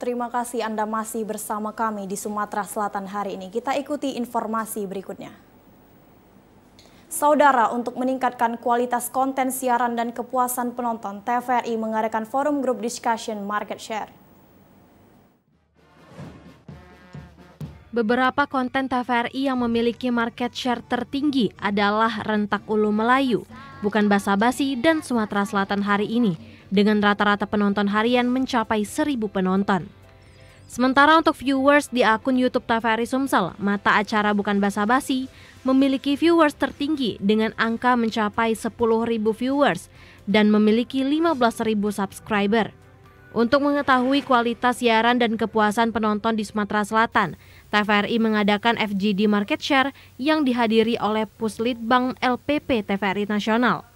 Terima kasih Anda masih bersama kami di Sumatera Selatan hari ini. Kita ikuti informasi berikutnya. Saudara, untuk meningkatkan kualitas konten siaran dan kepuasan penonton, TVRI mengadakan forum grup discussion market share. Beberapa konten TVRI yang memiliki market share tertinggi adalah Rentak Ulu Melayu, Bukan Basa Basi, dan Sumatera Selatan hari ini dengan rata-rata penonton harian mencapai 1000 penonton. Sementara untuk viewers di akun YouTube TVRI Sumsel, mata acara bukan basa-basi, memiliki viewers tertinggi dengan angka mencapai 10.000 viewers dan memiliki 15.000 subscriber. Untuk mengetahui kualitas siaran dan kepuasan penonton di Sumatera Selatan, TVRI mengadakan FGD Market Share yang dihadiri oleh Puslitbang LPP TVRI Nasional.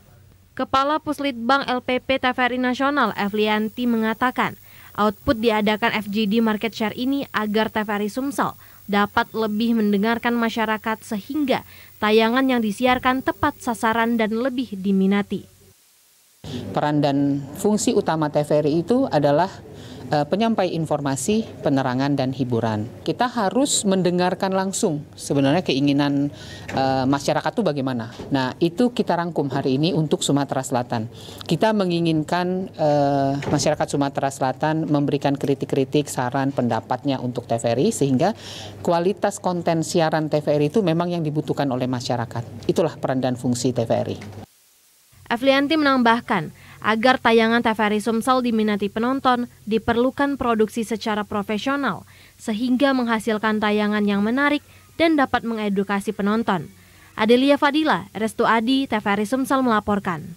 Kepala Puslitbang LPP TVRI Nasional Evlianti mengatakan, output diadakan FGD market share ini agar TVRI Sumsel dapat lebih mendengarkan masyarakat sehingga tayangan yang disiarkan tepat sasaran dan lebih diminati. Peran dan fungsi utama TVRI itu adalah Eh, penyampai informasi, penerangan dan hiburan. Kita harus mendengarkan langsung sebenarnya keinginan uh, masyarakat itu bagaimana. Nah, itu kita rangkum hari ini untuk Sumatera Selatan. Kita menginginkan uh, masyarakat Sumatera Selatan memberikan kritik-kritik, saran, pendapatnya untuk TVRI sehingga kualitas konten siaran TVRI itu memang yang dibutuhkan oleh masyarakat. Itulah peran dan fungsi TVRI. Aflianti menambahkan, Agar tayangan TVRI Sumsel diminati penonton, diperlukan produksi secara profesional, sehingga menghasilkan tayangan yang menarik dan dapat mengedukasi penonton. Adelia Fadila, Restu Adi, TVRI Sumsel melaporkan.